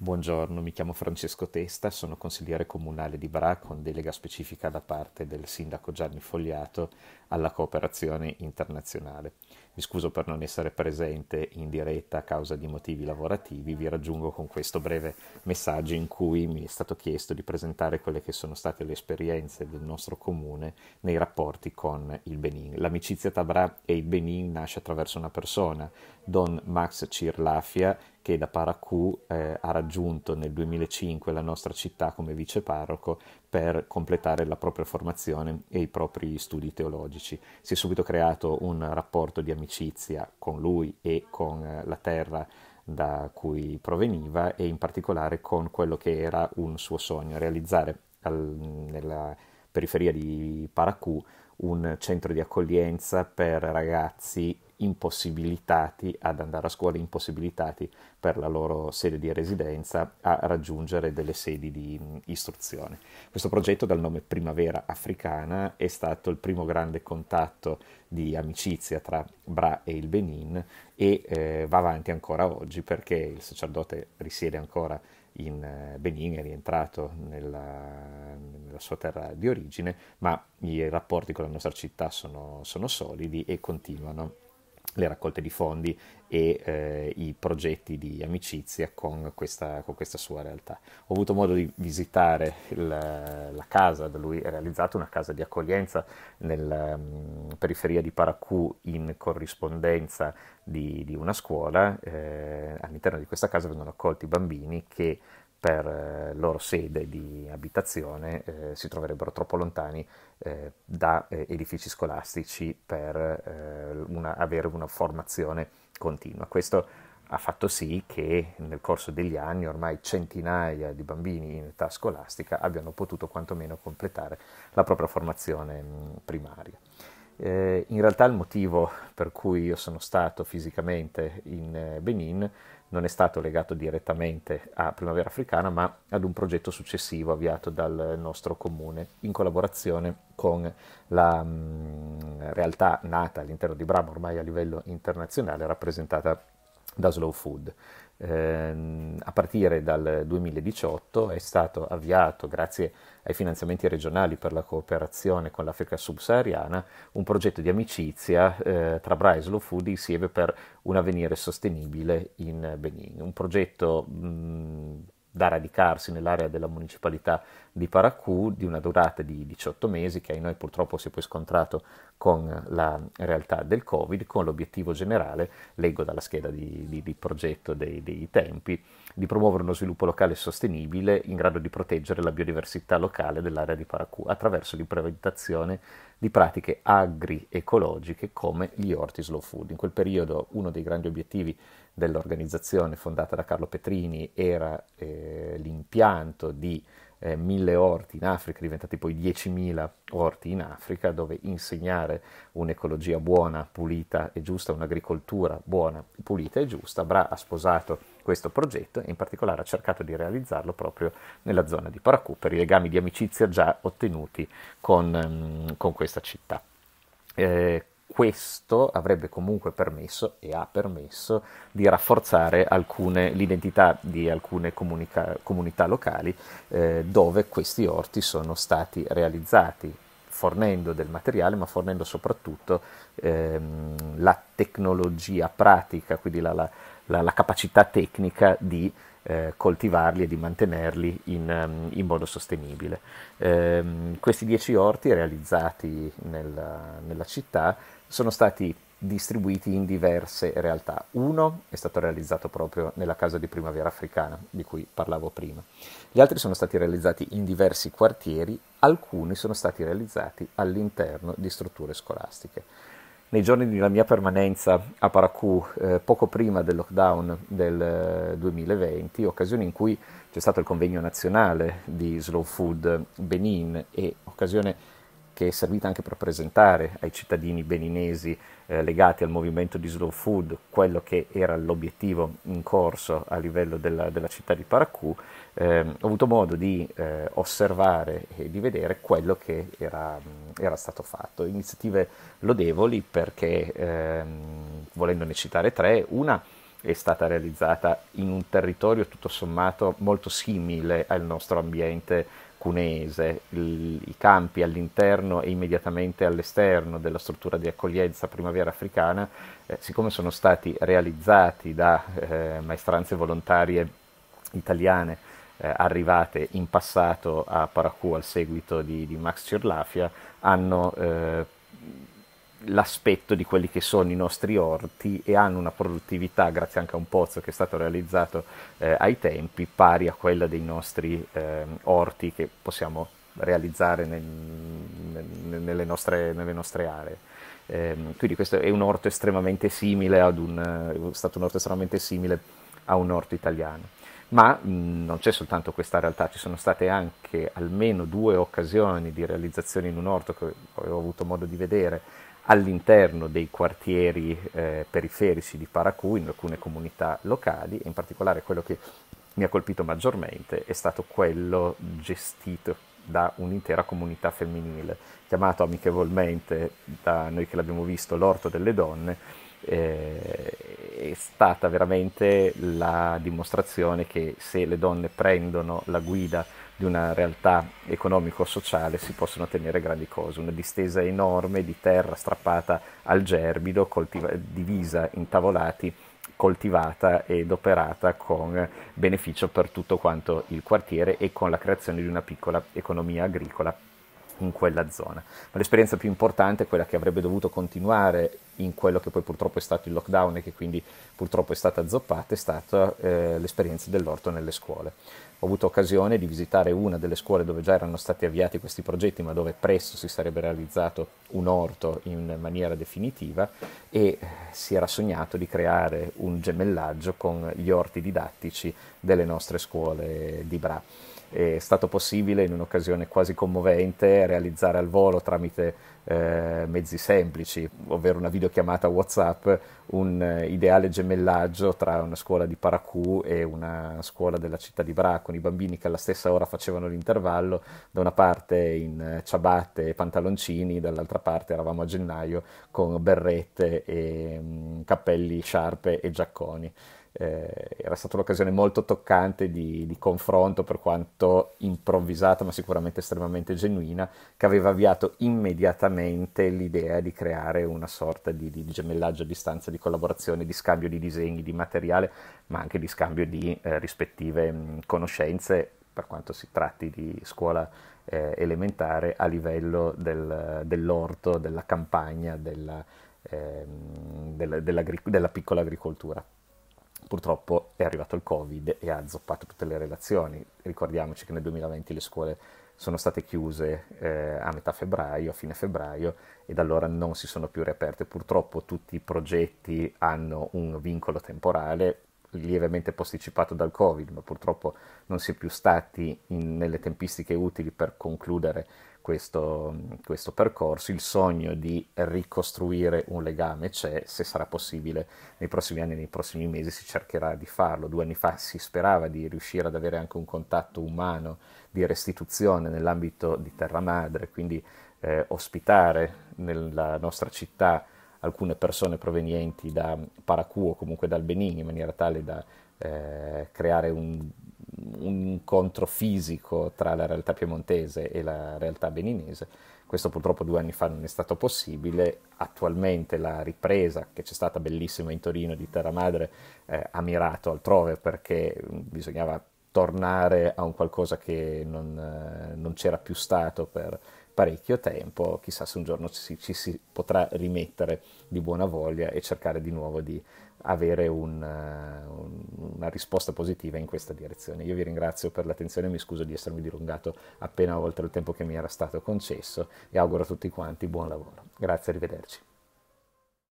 Buongiorno, mi chiamo Francesco Testa, sono consigliere comunale di Bra con delega specifica da parte del sindaco Gianni Fogliato alla cooperazione internazionale. Mi scuso per non essere presente in diretta a causa di motivi lavorativi, vi raggiungo con questo breve messaggio in cui mi è stato chiesto di presentare quelle che sono state le esperienze del nostro comune nei rapporti con il Benin. L'amicizia tra Bra e il Benin nasce attraverso una persona, Don Max Cirlafia, che da Paracù eh, ha raggiunto nel 2005 la nostra città come viceparroco per completare la propria formazione e i propri studi teologici. Si è subito creato un rapporto di amicizia con lui e con eh, la terra da cui proveniva e in particolare con quello che era un suo sogno, realizzare al, nella periferia di Paracù un centro di accoglienza per ragazzi impossibilitati ad andare a scuola, impossibilitati per la loro sede di residenza a raggiungere delle sedi di mm, istruzione. Questo progetto dal nome Primavera Africana è stato il primo grande contatto di amicizia tra Bra e il Benin e eh, va avanti ancora oggi perché il sacerdote risiede ancora in eh, Benin, è rientrato nella, nella, sua terra di origine, ma i rapporti con la nostra città sono, sono solidi e continuano le raccolte di fondi e eh, i progetti di amicizia con questa, con questa, sua realtà. Ho avuto modo di visitare il, la casa da lui realizzata, una casa di accoglienza nella um, mm, periferia di Paracù in corrispondenza di, di una scuola. Eh, all'interno di questa casa vengono accolti bambini che per eh, loro sede di abitazione eh, si troverebbero troppo lontani eh, da eh, edifici scolastici per eh, una, avere una formazione continua. Questo ha fatto sì che nel corso degli anni ormai centinaia di bambini in età scolastica abbiano potuto quantomeno completare la propria formazione mh, mm, primaria. Eh, in realtà il motivo per cui io sono stato fisicamente in Benin non è stato legato direttamente a Primavera Africana, ma ad un progetto successivo avviato dal nostro comune in collaborazione con la mh, mm, realtà nata all'interno di Brama ormai a livello internazionale rappresentata da Slow Food. Eh, a partire dal 2018 è stato avviato, grazie ai finanziamenti regionali per la cooperazione con l'Africa subsahariana, un progetto di amicizia eh, tra Bra e Slow Food insieme per un avvenire sostenibile in Benin. Un progetto mh, da radicarsi nell'area della municipalità di Paracù di una durata di 18 mesi che ai noi purtroppo si è poi scontrato con la realtà del Covid, con l'obiettivo generale, leggo dalla scheda di, di, di progetto dei, dei tempi, di promuovere uno sviluppo locale sostenibile in grado di proteggere la biodiversità locale dell'area di Paracù attraverso l'implementazione di pratiche agri-ecologiche come gli orti slow food. In quel periodo uno dei grandi obiettivi dell'organizzazione fondata da Carlo Petrini era eh, l'impianto di eh, mille orti in Africa, diventati poi 10.000 orti in Africa, dove insegnare un'ecologia buona, pulita e giusta, un'agricoltura buona, pulita e giusta. Bra ha sposato questo progetto e in particolare ha cercato di realizzarlo proprio nella zona di Paracù per i legami di amicizia già ottenuti con, mm, con questa città. Eh, questo avrebbe comunque permesso e ha permesso di rafforzare alcune, l'identità di alcune comunica, comunità locali eh, dove questi orti sono stati realizzati, fornendo del materiale ma fornendo soprattutto ehm, la tecnologia pratica, quindi la, la, la, la capacità tecnica di eh, coltivarli e di mantenerli in, ehm, in modo sostenibile. Eh, questi dieci orti realizzati nella, nella città sono stati distribuiti in diverse realtà. Uno è stato realizzato proprio nella casa di Primavera Africana, di cui parlavo prima. Gli altri sono stati realizzati in diversi quartieri, alcuni sono stati realizzati all'interno di strutture scolastiche nei giorni della mia permanenza a Paracù, eh, poco prima del lockdown del 2020, eh, occasione in cui c'è stato il convegno nazionale di Slow Food Benin e occasione che è servita anche per presentare ai cittadini beninesi eh, legati al movimento di slow food quello che era l'obiettivo in corso a livello della, della città di Paracù, eh, ho avuto modo di eh, osservare e di vedere quello che era, era stato fatto. Iniziative lodevoli perché, ehm, volendone citare tre, una è stata realizzata in un territorio tutto sommato molto simile al nostro ambiente cunese, il, i campi all'interno e immediatamente all'esterno della struttura di accoglienza primavera africana, eh, siccome sono stati realizzati da eh, maestranze volontarie italiane eh, arrivate in passato a Paracù al seguito di, di Max Cirlafia, hanno eh, l'aspetto di quelli che sono i nostri orti e hanno una produttività, grazie anche a un pozzo che è stato realizzato eh, ai tempi, pari a quella dei nostri eh, orti che possiamo realizzare nel, nel, nelle, nostre, nelle, nostre, aree. Eh, quindi questo è un orto estremamente simile ad un, è stato un orto estremamente simile a un orto italiano ma mh, non c'è soltanto questa realtà, ci sono state anche almeno due occasioni di realizzazione in un orto che avevo avuto modo di vedere all'interno dei quartieri eh, periferici di Paracù, in alcune comunità locali, e in particolare quello che mi ha colpito maggiormente è stato quello gestito da un'intera comunità femminile, chiamato amichevolmente da noi che l'abbiamo visto l'orto delle donne, eh, è stata veramente la dimostrazione che se le donne prendono la guida di una realtà economico-sociale si possono ottenere grandi cose, una distesa enorme di terra strappata al gerbido, coltiva- divisa in tavolati, coltivata ed operata con beneficio per tutto quanto il quartiere e con la creazione di una piccola economia agricola in quella zona. Ma l'esperienza più importante è quella che avrebbe dovuto continuare in quello che poi purtroppo è stato il lockdown e che quindi purtroppo è stata zoppata, è stata eh, l'esperienza dell'orto nelle scuole. Ho avuto occasione di visitare una delle scuole dove già erano stati avviati questi progetti, ma dove presto si sarebbe realizzato un orto in maniera definitiva e si era sognato di creare un gemellaggio con gli orti didattici delle nostre scuole di Bra è stato possibile in un'occasione quasi commovente realizzare al volo tramite eh, mezzi semplici, ovvero una videochiamata WhatsApp, un eh, ideale gemellaggio tra una scuola di Paracù e una scuola della città di Bra, con i bambini che alla stessa ora facevano l'intervallo, da una parte in eh, ciabatte e pantaloncini, dall'altra parte eravamo a gennaio con berrette e mh, mm, cappelli, sciarpe e giacconi eh, era stata un'occasione molto toccante di, di, confronto, per quanto improvvisata, ma sicuramente estremamente genuina, che aveva avviato immediatamente l'idea di creare una sorta di, di gemellaggio a distanza, di collaborazione, di scambio di disegni, di materiale, ma anche di scambio di eh, rispettive mh, mm, conoscenze per quanto si tratti di scuola eh, elementare a livello del, dell'orto, della campagna, della, ehm, della, della piccola agricoltura purtroppo è arrivato il Covid e ha zoppato tutte le relazioni. Ricordiamoci che nel 2020 le scuole sono state chiuse eh, a metà febbraio, a fine febbraio, e da allora non si sono più riaperte. Purtroppo tutti i progetti hanno un vincolo temporale, lievemente posticipato dal Covid, ma purtroppo non si è più stati in, nelle tempistiche utili per concludere questo, questo, percorso. Il sogno di ricostruire un legame c'è, se sarà possibile nei prossimi anni, nei prossimi mesi si cercherà di farlo. Due anni fa si sperava di riuscire ad avere anche un contatto umano di restituzione nell'ambito di Terra Madre, quindi eh, ospitare nella nostra città alcune persone provenienti da Paracuo, comunque dal Benin in maniera tale da eh, creare un, un, incontro fisico tra la realtà piemontese e la realtà beninese. Questo purtroppo due anni fa non è stato possibile, attualmente la ripresa che c'è stata bellissima in Torino di Terra Madre eh, ha mirato altrove perché bisognava tornare a un qualcosa che non, eh, non c'era più stato per parecchio tempo, chissà se un giorno ci, ci si potrà rimettere di buona voglia e cercare di nuovo di avere un, eh, un, una risposta positiva in questa direzione. Io vi ringrazio per l'attenzione mi scuso di essermi dilungato appena oltre il tempo che mi era stato concesso e auguro a tutti quanti buon lavoro. Grazie, arrivederci.